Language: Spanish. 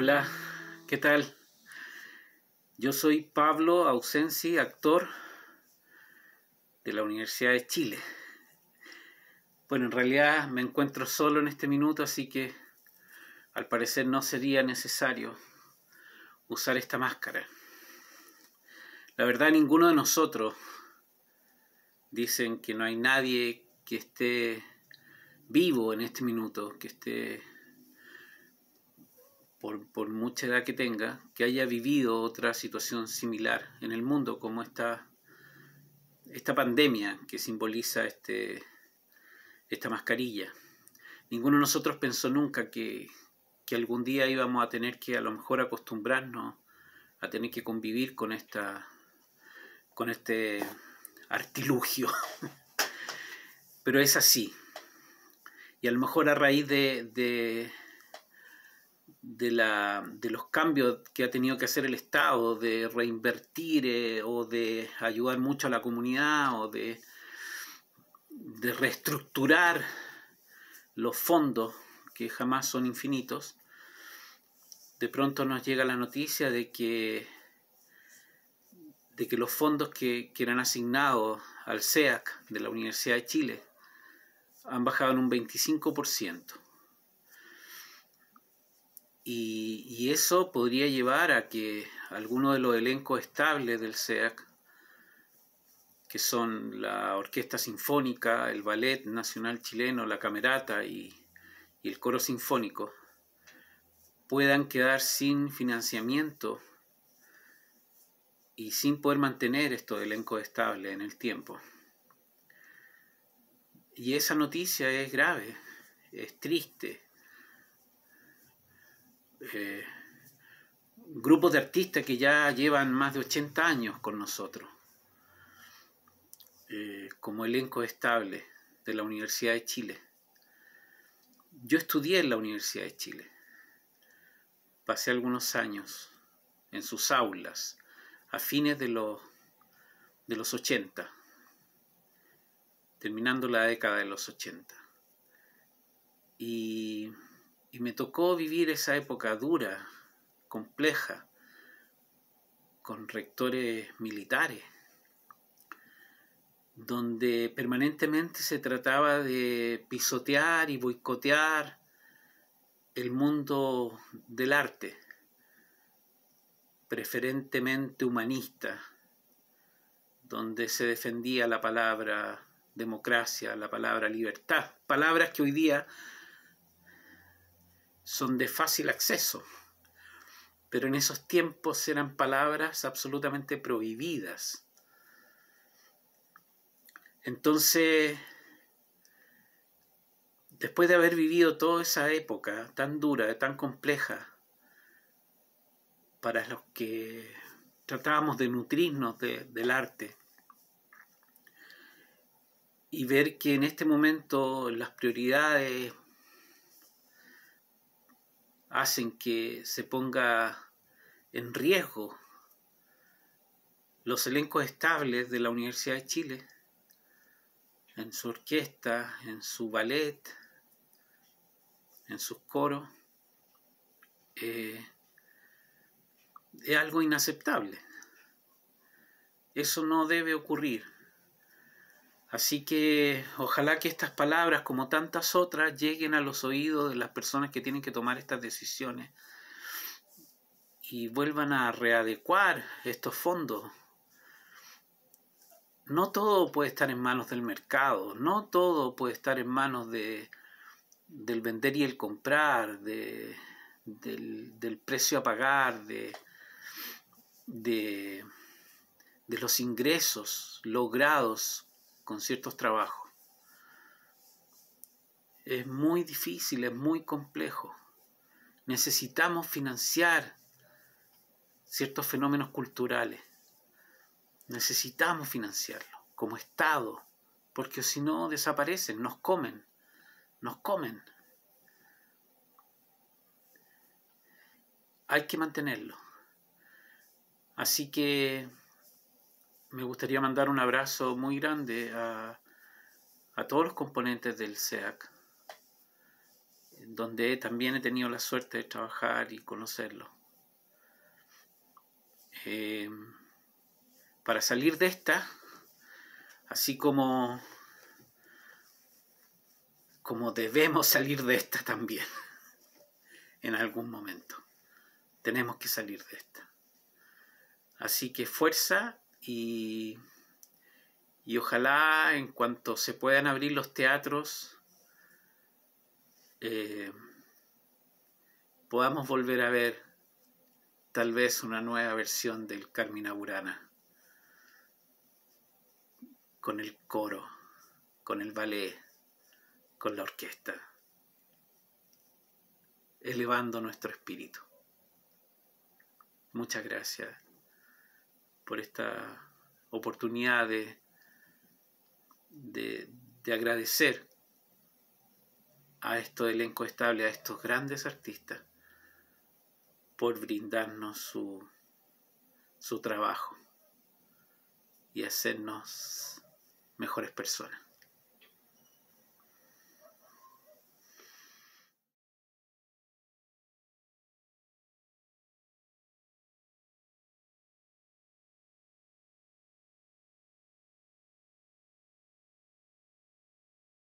Hola, ¿qué tal? Yo soy Pablo Ausensi, actor de la Universidad de Chile. Bueno, en realidad me encuentro solo en este minuto, así que al parecer no sería necesario usar esta máscara. La verdad, ninguno de nosotros dicen que no hay nadie que esté vivo en este minuto, que esté por, mucha edad que tenga, que haya vivido otra situación similar en el mundo, como esta, esta pandemia que simboliza este, esta mascarilla. Ninguno de nosotros pensó nunca que, algún día íbamos a tener que a lo mejor acostumbrarnos a tener que convivir con esta con este artilugio. Pero es así. Y a lo mejor a raíz de de, la, los cambios que ha tenido que hacer el Estado, de reinvertir eh, o de ayudar mucho a la comunidad o de, reestructurar los fondos que jamás son infinitos, de pronto nos llega la noticia de que, de que los fondos que, que eran asignados al SEAC de la Universidad de Chile han bajado en un 25%. Y, eso podría llevar a que algunos de los elencos estables del SEAC, que son la Orquesta Sinfónica, el Ballet Nacional Chileno, la Camerata y, y el Coro Sinfónico, puedan quedar sin financiamiento y sin poder mantener estos elencos estables en el tiempo. Y esa noticia es grave, es triste eh, grupos de artistas que ya llevan más de 80 años con nosotros, eh, como elenco estable de la Universidad de Chile. Yo estudié en la Universidad de Chile, pasé algunos años en sus aulas a fines de los, de los 80, terminando la década de los 80. Y y me tocó vivir esa época dura, compleja, con rectores militares, donde permanentemente se trataba de pisotear y boicotear el mundo del arte, preferentemente humanista, donde se defendía la palabra democracia, la palabra libertad, palabras que hoy día son de fácil acceso, pero en esos tiempos eran palabras absolutamente prohibidas. Entonces, después de haber vivido toda esa época tan dura, tan compleja, para los que tratábamos de nutrirnos del arte, y ver que en este momento las prioridades hacen que se ponga en riesgo los elencos estables de la Universidad de Chile, en su orquesta, en su ballet, en sus coros, eh, es algo inaceptable. Eso no debe ocurrir. Así que ojalá que estas palabras, como tantas otras, lleguen a los oídos de las personas que tienen que tomar estas decisiones y vuelvan a readecuar estos fondos. No todo puede estar en manos del mercado, no todo puede estar en manos de, del vender y el comprar, del, precio a pagar, de los ingresos logrados con ciertos trabajos. Es muy difícil, es muy complejo. Necesitamos financiar ciertos fenómenos culturales. Necesitamos financiarlos como Estado, porque si no desaparecen, nos comen, nos comen. Hay que mantenerlo. Así que me gustaría mandar un abrazo muy grande a, todos los componentes del SEAC, donde también he tenido la suerte de trabajar y conocerlo. Eh, para salir de esta, así como, como debemos salir de esta también, en algún momento. Tenemos que salir de esta. Así que fuerza y, ojalá en cuanto se puedan abrir los teatros, eh, podamos volver a ver tal vez una nueva versión del Carmina Burana, con el coro, con el ballet, con la orquesta, elevando nuestro espíritu. Muchas gracias por esta oportunidad de, de, agradecer a este elenco estable, a estos grandes artistas, por brindarnos su trabajo y hacernos mejores personas.